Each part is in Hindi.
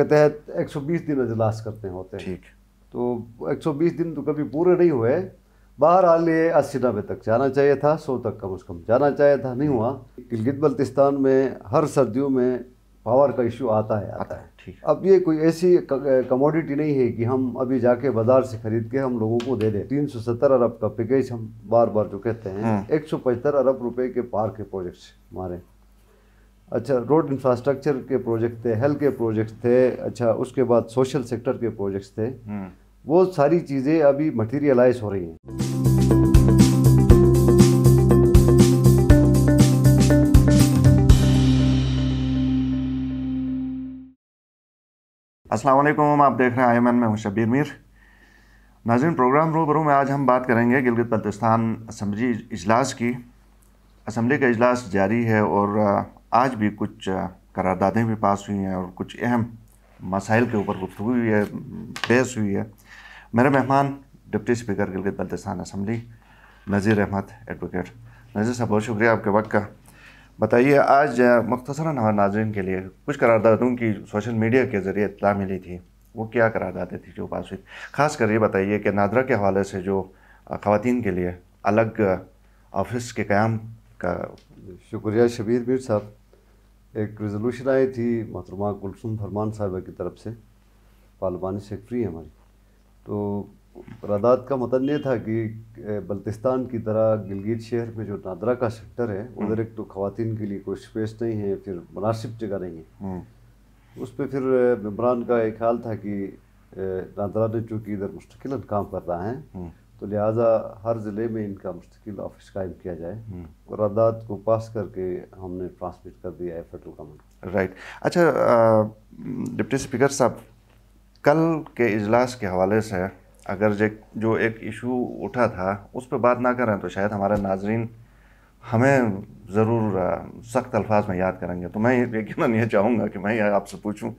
के तहत 120 दिन अजलास करते होते हैं ठीक तो 120 दिन तो कभी पूरे नहीं हुए बाहर बहरहाल ये अस्सी नब्बे तक जाना चाहिए था सौ तक कम से कम जाना चाहिए था नहीं हुआ गिलगित बल्तिस्तान में हर सर्दियों में पावर का इशू आता है आता है ठीक अब ये कोई ऐसी कमोडिटी नहीं है कि हम अभी जाके बाजार से खरीद के हम लोगों को दे दें तीन सौ सत्तर अरब का पैकेज हम बार बार जो कहते हैं हाँ। एक सौ पचहत्तर अरब रुपए के पार के प्रोजेक्ट्स हमारे अच्छा रोड इंफ्रास्ट्रक्चर के प्रोजेक्ट थे हेल्थ के प्रोजेक्ट्स थे अच्छा उसके बाद सोशल सेक्टर के प्रोजेक्ट्स थे हम्म। वो सारी चीज़ें अभी मटीरियलाइज हो रही हैं वालेकुम आप देख रहे हैं आई मैं हूँ शबीर मीर नाजिन प्रोग्राम रूबरू में आज हम बात करेंगे गिलगित बल्तिस्तान असम्बली इजलास की असम्बली का इजलास जारी है और आज भी कुछ करारदादें भी पास हुई हैं और कुछ अहम मसाइल के ऊपर गुफ्तु हुई है पेश हुई है मेरे मेहमान deputy speaker Gilgit Baltistan assembly Nazir Ahmad advocate Nazir साहब बहुत शुक्रिया आपके वक्त का बताइए आज मुख्तसरा हमारे नाजरन के लिए कुछ करारदादों की सोशल मीडिया के ज़रिए इतला मिली थी वो क्या करारदादें थी जो पास हुई ख़ास कर ये बताइए कि नादरा के हवाले से जो ख़वान के लिए अलग ऑफिस के क़्याम का शुक्रिया शबीर मीर साहब एक रेजोल्यूशन आई थी मोहतरमा कुलसुम फरमान साहबा की तरफ से पार्लमानी है हमारी तो रदात का मतन मतलब ये था कि बल्तिस्तान की तरह गिलगित शहर में जो नादरा का सेक्टर है हम्म। उधर एक तो खातन के लिए कोई स्पेस नहीं है फिर मुनासिब जगह नहीं है हम्म। उस पर फिर मम्बरान का एक ख्याल था कि नादरा ने चूँकि इधर मुस्तकिल काम कर रहा है हम्म। तो लिहाजा हर ज़िले में इनका मुस्तकिल ऑफिस कायम किया जाए हम्म। और अदात को पास करके हमने ट्रांसमिट कर दिया है फेडरल गवर्नमेंट राइट अच्छा डिप्टी स्पीकर साहब कल के इजलास के हवाले से अगर जे जो एक इशू उठा था उस पर बात ना करें तो शायद हमारे नाजरीन हमें ज़रूर सख्त अल्फाज में याद करेंगे तो मैं यकीन ये चाहूँगा कि मैं आपसे पूछूँ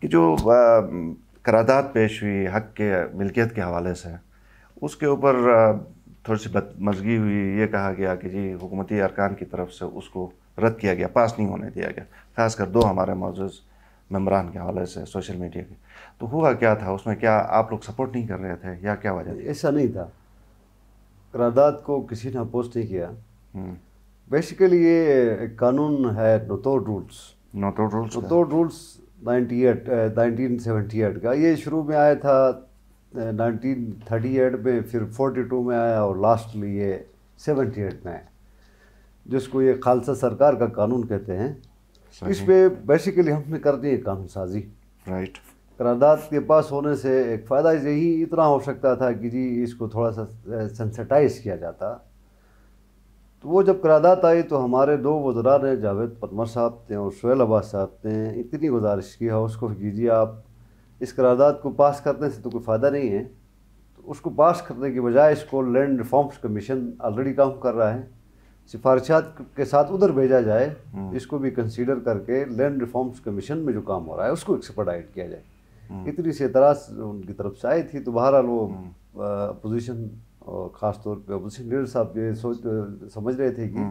कि जो करारदाद पेश हुई हक के मिलकियत के हवाले से उसके ऊपर थोड़ी सी बदमजगी हुई ये कहा गया कि जी हुकूमती अरकान की तरफ से उसको रद्द किया गया पास नहीं होने दिया गया खासकर दो हमारे मौजूद मम्बरान के हवाले से सोशल मीडिया के तो हुआ क्या था उसमें क्या आप लोग सपोर्ट नहीं कर रहे थे या क्या वजह ऐसा नहीं था करारदाद को किसी ने अपोज नहीं किया हम्म। बेसिकली ये एक कानून है Nautor rules Nautor rules Nautor rules ninety eight nineteen seventy eight का ये शुरू में आया था नाइनटीन थर्टी एट में फिर फोर्टी टू में आया और लास्टली ये 78 एट में आया जिसको ये खालसा सरकार का कानून कहते हैं इस पर बेसिकली हमने कर दी कानून साजी राइट करारदाद के पास होने से एक फ़ायदा यही इतना हो सकता था कि जी इसको थोड़ा सा सेंसिटाइज किया जाता तो वो जब करारदाद आई तो हमारे दो वजरा ने जावेद परमर साहब थे और शोल अब्बास साहब ने इतनी गुजारिश की हाउस को कीजिए आप इस करारदाद को पास करने से तो कोई फ़ायदा नहीं है तो उसको पास करने के बजाय इसको लैंड रिफॉर्म्स कमीशन ऑलरेडी काम कर रहा है सिफारिशात के साथ उधर भेजा जाए हम्म। इसको भी कंसीडर करके लैंड रिफॉर्म्स कमीशन में जो काम हो रहा है उसको एक्सपर्टाइड किया जाए हम्म। इतनी सी एतराज़ उनकी तरफ से आई थी तो बहरहाल वो अपोजिशन और ख़ास तौर पर अपोजिशन लीडर साहब ये सोच समझ रहे थे कि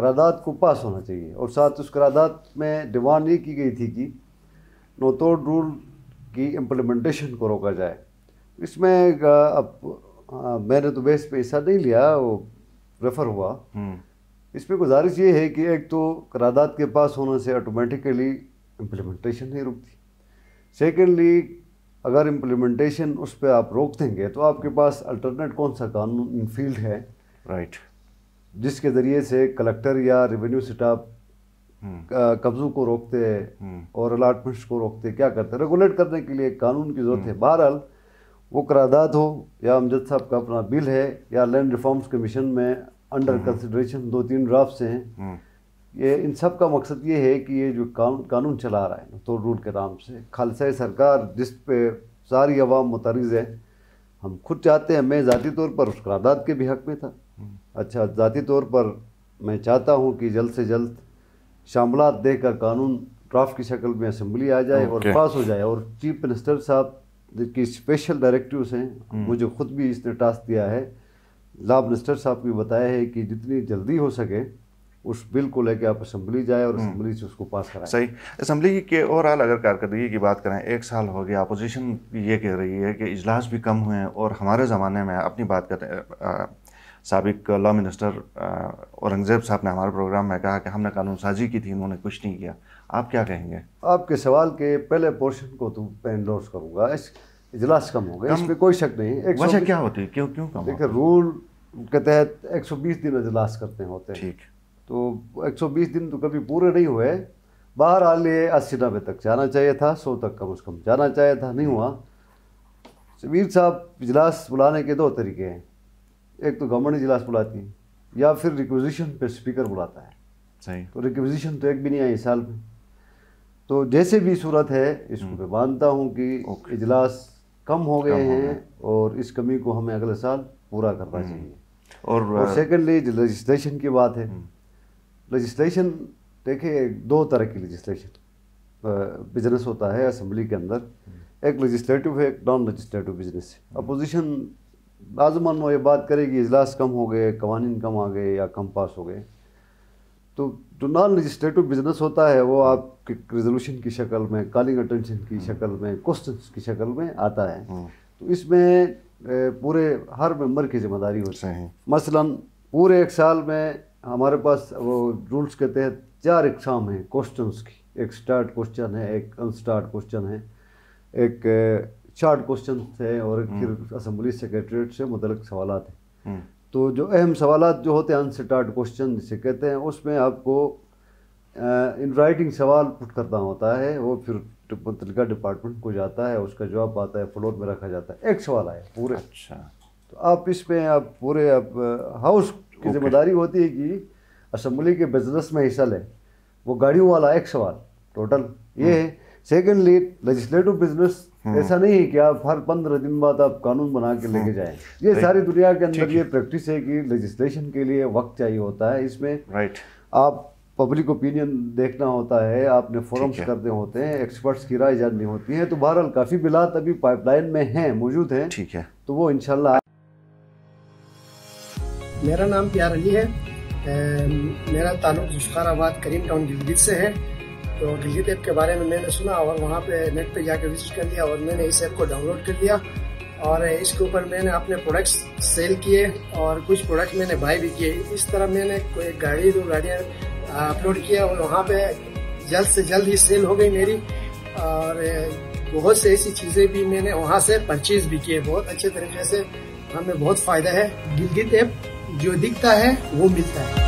करारदाद हम्म। को पास होना चाहिए और साथ उस करारदाद में डिमांड ये की गई थी कि नोतोड़ रूल की इम्प्लीमेंटेशन को रोका जाए इसमें अब मैंने तो बेस पे हिस्सा नहीं लिया वो रेफर हुआ हम्म। इसमें गुजारिश ये है कि एक तो करारदाद के पास होने से ऑटोमेटिकली इम्प्लीमेंटेशन नहीं रुकती सेकेंडली अगर इम्प्लीमेंटेशन उस पर आप रोक देंगे तो आपके पास अल्टरनेट कौन सा कानून फील्ड है राइट right. जिसके ज़रिए से कलेक्टर या रेवेन्यू स्टाफ हम्म। कब्जों को रोकते हम्म। और अलाटमेंट्स को रोकते क्या करते रेगुलेट करने के लिए कानून की ज़रूरत है हम्म। बहरहाल वो करारदाद हो या अमजद साहब का अपना बिल है या लैंड रिफॉर्म्स कमीशन में अंडर कंसिड्रेशन दो तीन ड्राफ्ट हैं ये इन सब का मकसद ये है कि ये जो कानून कानून चला रहा है तो रूल के नाम से खालसा सरकार जिस पे सारी आवाम मुतरज़ है हम खुद चाहते हैं मैं ज़ाती तौर पर उस करारदाद के भी हक़ में था अच्छा ज़ाती तौर पर मैं चाहता हूँ कि जल्द से जल्द शामला दे का कानून ड्राफ्ट की शक्ल में असम्बली आ जाए और पास हो जाए और चीफ मिनिस्टर साहब की स्पेशल डायरेक्टिव हैं hmm. मुझे खुद भी इसने टास्क दिया है लाभ मिनिस्टर साहब भी बताया है कि जितनी जल्दी हो सके उस बिल को लेकर आप असम्बली जाए और hmm. असम्बली से उसको पास कराएं सही असम्बली के ओवरऑल अगर कारकर्दगी की बात करें एक साल हो गया अपोजिशन ये कह रही है कि इजलास भी कम हुए हैं और हमारे ज़माने में अपनी बात करते सबक लॉ मिनिस्टर औरंगज़ेब साहब ने हमारे प्रोग्राम में कहा कि हमने कानून साजी की थी उन्होंने कुछ नहीं किया आप क्या कहेंगे आपके सवाल के पहले पोर्शन को तो मैं इंडोर्स करूँगा इस इजलास कम हो गया इसमें कोई शक नहीं एक वजह क्या होती है क्यों क्यों कम देखिए रूल के तहत 120 दिन इजलास करते होते हैं ठीक तो 120 दिन तो कभी पूरे नहीं हुए बाहर आ लिए अस्सी नब्बे तक जाना चाहिए था सौ तक कम अज़ कम जाना चाहिए था नहीं हुआ शबीर हम्म। साहब इजलास बुलाने के दो तरीके हैं एक तो गवर्नमेंट इजलास बुलाती है या फिर रिक्वजिशन पे स्पीकर बुलाता है सही तो रिक्विजिशन तो एक भी नहीं आई साल में तो जैसे भी सूरत है इसको हम्म। मैं मानता हूँ कि इजलास कम हो गए हैं और इस कमी को हमें अगले साल पूरा करना हम्म। चाहिए और, और सेकेंडली लजिस्लेशन की बात है लजिस्लेशन हम्म। देखिए दो तरह की लजिस्लेशन बिजनेस होता है असम्बली के अंदर एक लजिस्लेटिव है एक नॉन लजिस्लेटिव बिजनेस अपोजिशन लाजमान वो ये बात करेगी इजलास कम हो गए कवानीन कम आ गए या कम पास हो गए तो जो तो नॉन रजिस्ट्रेटिव बिजनेस होता है वो आपके रेजोल्यूशन की शक्ल में कॉलिंग अटेंशन की हम्म। शक्ल में क्वेश्चन की शक्ल में आता है हम्म। तो इसमें पूरे हर मेंबर की जिम्मेदारी होती है मसलन पूरे एक साल में हमारे पास वो रूल्स के तहत चार एग्ज़ाम हैं क्वेश्चंस की एक स्टार्ट क्वेश्चन है एक अनस्टार्ट क्वेश्चन है एक शार्ट क्वेश्चन थे और हम्म। फिर असम्बली सेक्रेटरीट से मुतल सवाल हैं हम्म। तो जो अहम सवाल जो होते हैं अनस्टार्ट क्वेश्चन जिसे कहते हैं उसमें आपको इन राइटिंग सवाल पुट करना होता है वो फिर मुतलका डिपार्टमेंट को जाता है उसका जवाब आता है फ्लोर में रखा जाता है एक सवाल आया पूरे अच्छा तो आप इसमें आप पूरे आप हाउस की जिम्मेदारी होती है कि असम्बली के बिजनेस में हिस्सा लें वो गाड़ियों वाला एक सवाल टोटल ये हम्म। है सेकेंडली लेजिस्लेटिव बिजनेस ऐसा नहीं है कि आप हर पंद्रह दिन बाद आप कानून बना के लेके hmm. जाएं ये सारी दुनिया के अंदर ये प्रैक्टिस है कि लेजिस्लेशन के लिए वक्त चाहिए होता है इसमें राइट आप पब्लिक ओपिनियन देखना होता है आपने फोरम्स करने होते हैं एक्सपर्ट्स की राय जाननी होती है तो बहरहाल काफ़ी बिलात अभी पाइपलाइन में हैं मौजूद हैं ठीक है तो वो इनशाला मेरा नाम प्यार अली है मेरा ताल्लुक जुस्काराबाद करीम टाउन गिलगित से है तो डिजिट ऐप के बारे में मैंने सुना और वहाँ पे नेट पे जाके विजिट कर लिया और मैंने इस ऐप को डाउनलोड कर लिया और इसके ऊपर मैंने अपने प्रोडक्ट्स सेल किए और कुछ प्रोडक्ट मैंने बाय भी किए इस तरह मैंने कोई गाड़ी दो गाड़ियाँ अपलोड किया और वहाँ पे जल्द से जल्द ही सेल हो गई मेरी और बहुत से ऐसी चीज़ें भी मैंने वहाँ से परचेज भी किए बहुत अच्छे तरीके से हमें बहुत फ़ायदा है गिलगित ऐप जो दिखता है वो मिलता है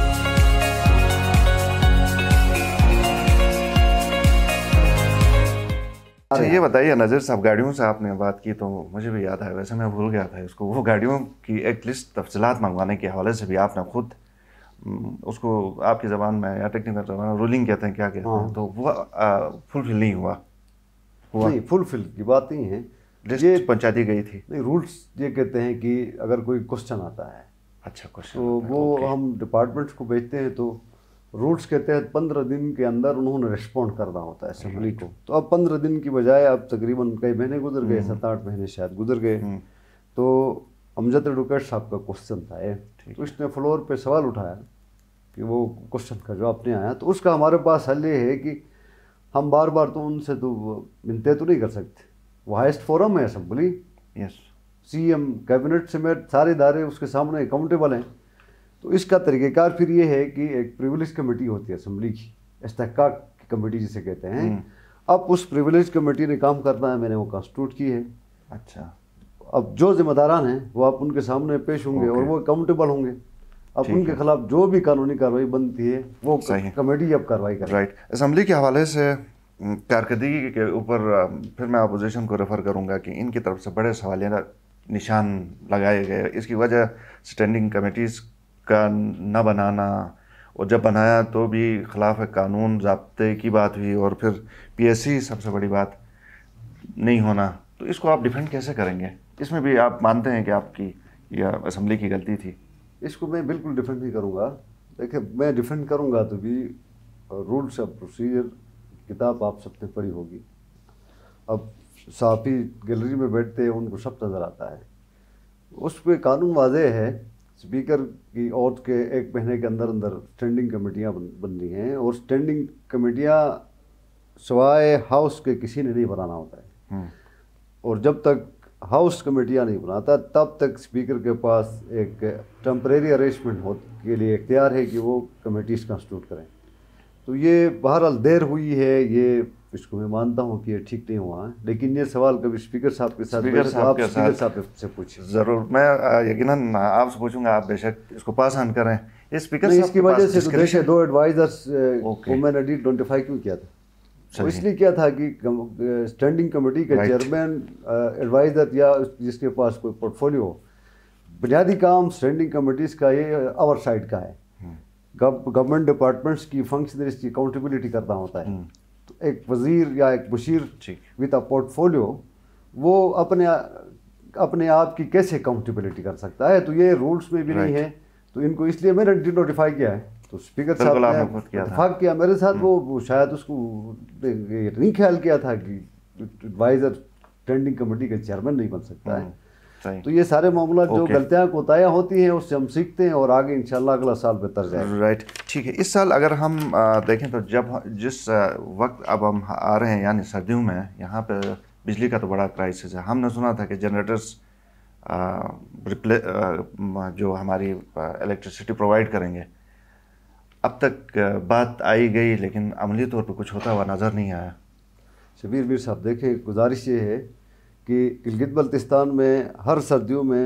अच्छा ये बताइए नज़र साहब गाड़ियों से आपने बात की तो मुझे भी याद है वैसे मैं भूल गया था इसको वो गाड़ियों की एक लिस्ट तफसलत मंगवाने के हवाले से भी आपने खुद उसको आपकी ज़बान में या टेक्निकल जबान रूलिंग कहते हैं क्या कहते हैं हाँ। तो वो फुलफिल नहीं हुआ हुआ नहीं फुलफिल की बात नहीं है लिस्ट ये पंचायती गई थी नहीं रूल्स ये कहते हैं कि अगर कोई क्वेश्चन आता है अच्छा क्वेश्चन तो वो हम डिपार्टमेंट्स को भेजते हैं तो रूट्स के तहत पंद्रह दिन के अंदर उन्होंने रिस्पॉन्ड करना होता है असम्बली को तो अब पंद्रह दिन की बजाय अब तकरीबन कई महीने गुजर गए हम्म। सात आठ महीने शायद गुजर गए हम्म। तो अमजद एडवोकेट साहब का क्वेश्चन था ये तो उसने फ्लोर पे सवाल उठाया कि वो क्वेश्चन का जवाब नहीं आया तो उसका हमारे पास हल ये है कि हम बार बार तो उनसे तो मिलते तो नहीं कर सकते वो हाइस्ट फोरम है assembly S C M cabinet समेत सारे इदारे उसके सामने अकाउंटेबल हैं तो इसका तरीक़ेकार फिर ये है कि एक प्रिविलेज कमेटी होती है असम्बली की इसका कमेटी जिसे कहते हैं हम्म। अब उस प्रिविलेज कमेटी ने काम करना है मैंने वो कॉन्स्टिट्यूट की है अच्छा अब जो जिम्मेदारान हैं वो आप उनके सामने पेश होंगे और वो अकाउंटेबल होंगे अब उनके खिलाफ जो भी कानूनी कार्रवाई बनती है वो कमेटी अब कार्रवाई कर राइट असम्बली के हवाले से कारकर्दगी के ऊपर फिर मैं अपोजिशन को रेफ़र करूंगा कि इनकी तरफ से बड़े सवालिया निशान लगाए गए इसकी वजह स्टैंडिंग कमेटीज़ का न बनाना और जब बनाया तो भी खिलाफ कानून जबते की बात हुई और फिर पीएससी सबसे बड़ी बात नहीं होना तो इसको आप डिफेंड कैसे करेंगे इसमें भी आप मानते हैं कि आपकी या असम्बली की गलती थी इसको मैं बिल्कुल डिफेंड नहीं करूँगा देखिए मैं डिफेंड करूँगा तो भी रूल्स ऑफ प्रोसीजर किताब आप सबने पढ़ी होगी अब साफी गैलरी में बैठते हैं उनको सब नज़र आता है उस पर कानून वाजे है स्पीकर की ओर के एक महीने के अंदर अंदर स्टैंडिंग कमेटियाँ बन, बन रही हैं और स्टैंडिंग कमेटियाँ सवाए हाउस के किसी ने नहीं बनाना होता है हम्म। और जब तक हाउस कमेटियाँ नहीं बनाता तब तक स्पीकर के पास एक टम्परेरी अरेंजमेंट हो के लिए इख्तियार है कि वो कमेटीज़ कंस्टिट्यूट करें तो ये बहरहाल देर हुई है ये इसको मैं मानता हूँ कि ये ठीक नहीं हुआ है लेकिन ये सवाल कभी स्पीकर साहब के साथ स्पीकर तो साहब के साथ साहब से पूछिए ज़रूर मैं यकीन आपसे पूछूंगा आप बेशक इसको पास ऑन करें ये स्पीकर साहब इसकी वजह से तो दो एडवाइजर्स वुमेन एडी आइडेंटिफाई क्यों किया था इसलिए क्या था कि स्टैंडिंग कमेटी के चेयरमैन एडवाइजर या जिसके पास कोई पोर्टफोलियो बुनियादी काम स्टैंडिंग कमेटीज़ का ये आवर साइड का है हम्म। गवर्नमेंट डिपार्टमेंट्स की फंक्शनरीज की अकाउंटेबिलिटी करना होता है हम्म। तो एक वज़ीर या एक बशीर विद अ पोर्टफोलियो वो अपने अपने आप की कैसे अकाउंटेबिलिटी कर सकता है तो ये रूल्स में भी नहीं है तो इनको इसलिए मैंने डिनोटिफाई किया है तो स्पीकर साहब ने इतफाक किया मेरे साथ हम्म। वो शायद उसको नहीं ख्याल किया था कि एडवाइज़र स्टैंडिंग कमेटी का चेयरमैन नहीं बन सकता है हम्म। तो ये सारे मामला जो गलतियाँ कोतायाँ होती हैं उससे हम सीखते हैं और आगे इंशाल्लाह अगला साल बेहतर जाए राइट ठीक है इस साल अगर हम देखें तो जब जिस वक्त अब हम आ रहे हैं यानी सर्दियों में यहाँ पर बिजली का तो बड़ा क्राइसिस है हमने सुना था कि जनरेटर्स रिप्ले जो हमारी इलेक्ट्रिसिटी प्रोवाइड करेंगे अब तक बात आई गई लेकिन अमली तौर पर कुछ होता हुआ नज़र नहीं आया शबीर मीर साहब देखें गुजारिश ये है कि गिलगित बल्तिस्तान में हर सर्दियों में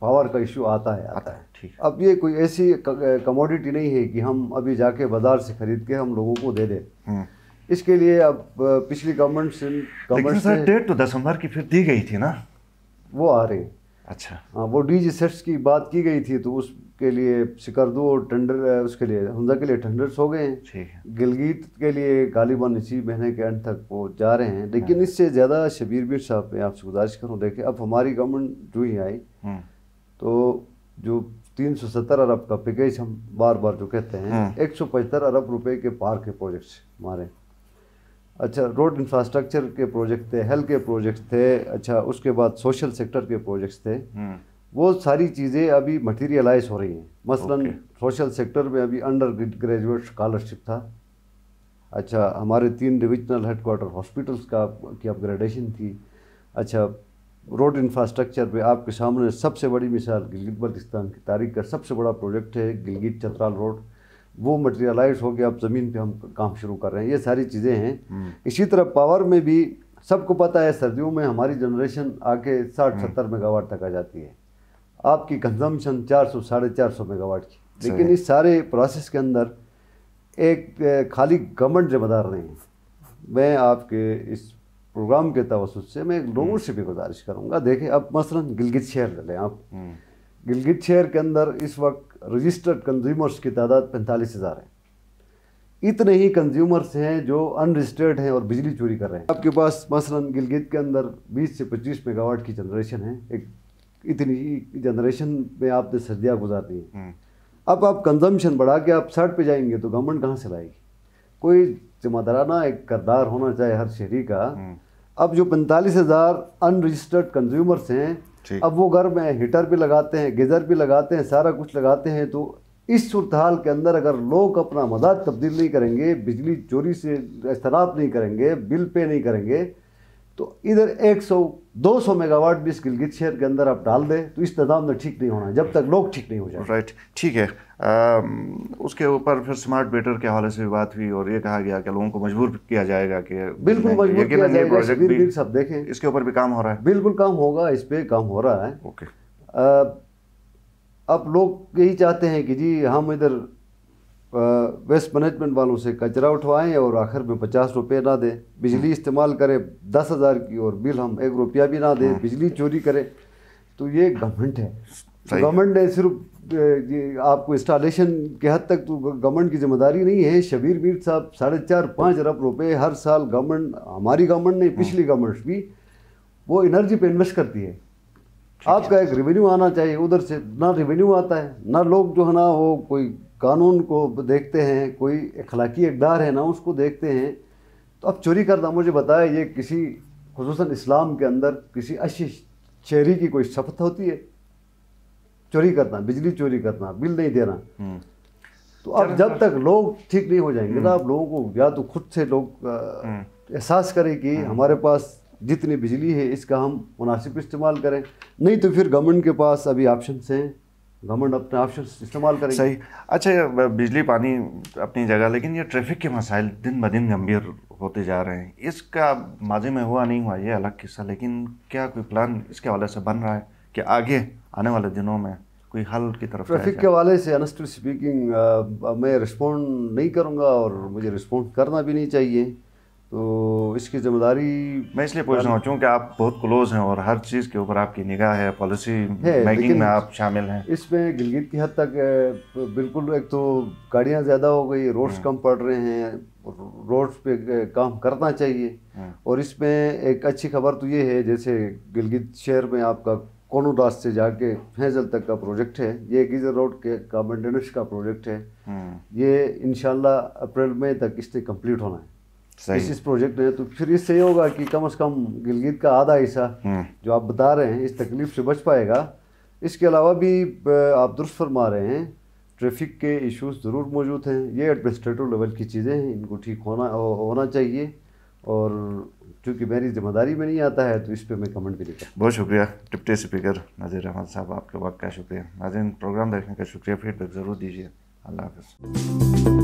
पावर का इशू आता है आता है ठीक अब ये कोई ऐसी कमोडिटी नहीं है कि हम अभी जाके बाज़ार से ख़रीद के हम लोगों को दे दें हम्म। इसके लिए अब पिछली गवर्नमेंट से गवर्नमेंट से डेट तो दिसंबर की फिर दी गई थी ना वो आ रही अच्छा हाँ वो डी जी सेट्स की बात की गई थी तो उस के लिए सिकरदू और टेंडर उसके लिए हमजा के लिए टेंडर्स हो गए हैं गिलगित के लिए गालिबान इसी महीने के एंड तक वो जा रहे हैं लेकिन हाँ। इससे ज़्यादा शबीर मीर साहब मैं आपसे गुजारिश करूँ देखें अब हमारी गवर्नमेंट जो ही आई हम्म। तो जो तीन सौ सत्तर अरब का पैकेज हम बार बार जो कहते हैं हम्म। एक सौ पचहत्तर अरब रुपए के पार के प्रोजेक्ट्स हमारे अच्छा रोड इंफ्रास्ट्रक्चर के प्रोजेक्ट थे हेल्थ के प्रोजेक्ट थे अच्छा उसके बाद सोशल सेक्टर के प्रोजेक्ट्स थे हम्म। वो सारी चीज़ें अभी मटीरियलाइज हो रही हैं मसलन सोशल सेक्टर में अभी अंडर ग्रेजुएट स्कॉलरशिप था अच्छा हमारे तीन डिविजनल हेडकोार्टर हॉस्पिटल्स का की अपग्रेडेशन थी अच्छा रोड इंफ्रास्ट्रक्चर पे आपके सामने सबसे बड़ी मिसाल गिलगित बल्तिस्तान की तारीख का सबसे बड़ा प्रोजेक्ट है गिलगित चतराल रोड वो मटेरियलाइज हो गया अब ज़मीन पे हम काम शुरू कर रहे हैं ये सारी चीज़ें हैं हम्म। इसी तरह पावर में भी सबको पता है सर्दियों में हमारी जनरेशन आके साठ हम्म। सत्तर मेगावाट तक आ जाती है आपकी कंजम्पशन चार सौ साढ़े चार सौ मेगावाट की लेकिन इस सारे प्रोसेस के अंदर एक खाली गवर्नमेंट जिम्मेदार नहीं है मैं आपके इस प्रोग्राम के तवसत से मैं हम्म। लोगों से भी गुजारिश करूँगा देखें अब मसलन गिलगित शहर ले लें आप गिलगित हम्म। शहर के अंदर इस वक्त रजिस्टर्ड कंज्यूमर्स की तादाद पैंतालीस हज़ार है इतने ही कंज्यूमर्स हैं जो अनरजिस्टर्ड हैं और बिजली चोरी कर रहे हैं आपके पास मसलन गिलगित के अंदर 20 से 25 मेगावाट की जनरेशन है एक इतनी जनरेशन में आपने सर्दियाँ गुजार दी हम्म। अब आप कंजम्पशन बढ़ा के आप सड़ पे जाएंगे तो गवर्नमेंट कहाँ से लाएगी कोई जिम्मेदाराना एक करदार होना चाहिए हर शहरी का हम्म। अब जो पैंतालीस हज़ार अनरजिस्टर्ड कंज्यूमर्स हैं अब वो घर में हीटर भी लगाते हैं गीज़र भी लगाते हैं सारा कुछ लगाते हैं तो इस सूरत हाल के अंदर अगर लोग अपना मदद तब्दील नहीं करेंगे बिजली चोरी से इजतनाब नहीं करेंगे बिल पे नहीं करेंगे तो इधर 100 200 मेगावाट भी इस गिलगित शहर के अंदर आप डाल दें तो इस में ठीक नहीं होना जब तक लोग ठीक नहीं हो जाए राइट ठीक है आ, उसके ऊपर फिर स्मार्ट बेटर के हवाले से भी बात हुई और ये कहा गया कि लोगों को मजबूर किया जाएगा कि बिल्कुल मजबूर सब देखें इसके ऊपर भी काम हो रहा है बिल्कुल काम होगा इस पर काम हो रहा है ओके अब लोग यही चाहते हैं कि जी हम इधर वेस्ट मैनेजमेंट वालों से कचरा उठवाएं और आखिर में पचास रुपये ना दें बिजली हाँ। इस्तेमाल करें दस हज़ार की और बिल हम एक रुपया भी ना दें हाँ। बिजली चोरी करें तो ये गवर्नमेंट है गवर्नमेंट ने सिर्फ ये आपको इंस्टॉलेशन के हद तक तो गवर्नमेंट की जिम्मेदारी नहीं है शबीर मीर साहब साढ़े चार पाँच अरब रुपये हर साल गवर्नमेंट हमारी गवर्नमेंट ने हाँ। पिछली गवर्नमेंट भी वो एनर्जी पर इन्वेस्ट करती है आपका एक रेवेन्यू आना चाहिए उधर से ना रेवेन्यू आता है ना लोग जो है ना वो कोई कानून को देखते हैं कोई अखलाकी इकदार है ना उसको देखते हैं तो अब चोरी करना मुझे बताया ये किसी खसूस इस्लाम के अंदर किसी अच्छी शहरी की कोई शपथ होती है चोरी करना बिजली चोरी करना बिल नहीं देना हम्म। तो अब जब तक लोग ठीक नहीं हो जाएंगे ना आप हम्म। लोगों को या तो खुद से लोग हम्म। एहसास करें कि हमारे पास जितनी बिजली है इसका हम मुनासिब इस्तेमाल करें नहीं तो फिर गवर्नमेंट के पास अभी ऑप्शन हैं गवर्नमेंट अपने ऑप्शन इस्तेमाल करें सही अच्छा बिजली पानी अपनी जगह लेकिन ये ट्रैफिक के मसाइल दिन ब दिन गंभीर होते जा रहे हैं इसका माजी में हुआ नहीं हुआ ये अलग किस्सा लेकिन क्या कोई प्लान इसके हवाले से बन रहा है कि आगे आने वाले दिनों में कोई हल की तरफ ट्रैफिक के हवाले से अनस्टली स्पीकिंग मैं रिस्पॉन्ड नहीं करूँगा और मुझे रिस्पॉन्ड करना भी नहीं चाहिए तो इसकी जिम्मेदारी मैं इसलिए पूछ रहा हूँ क्योंकि आप बहुत क्लोज हैं और हर चीज़ के ऊपर आपकी निगाह है पॉलिसी मेकिंग में आप शामिल हैं इसमें गिलगित की हद तक बिल्कुल एक तो गाड़ियाँ ज़्यादा हो गई रोड्स हम्म। कम पड़ रहे हैं रोड्स पे काम करना चाहिए हम्म। और इसमें एक अच्छी खबर तो ये है जैसे गिलगित शहर में आपका कोनोदास से जाके फैजल तक का प्रोजेक्ट है ये गीजर रोड के का मेंटेनेंस का प्रोजेक्ट है हम्म। ये इनशाला अप्रैल में तक इसने कंप्लीट होना है इस प्रोजेक्ट ने तो फिर इससे ये होगा कि कम से कम गिलगित का आधा हिस्सा हम्म। जो आप बता रहे हैं इस तकलीफ से बच पाएगा इसके अलावा भी आप दुरुस्त फरमा रहे हैं ट्रैफिक के इश्यूज ज़रूर मौजूद हैं ये एडमिनिस्ट्रेटिव लेवल की चीज़ें हैं इनको ठीक होना होना चाहिए और चूँकि मेरी जिम्मेदारी में नहीं आता है तो इस पर मैं कमेंट भी नहीं बहुत शुक्रिया डिप्टी स्पीकर नज़ीर अहमद साहब आपके वक्त का शुक्रिया नाजिन प्रोग्राम देखने का शुक्रिया फीडबैक ज़रूर दीजिए अल्लाह हाफ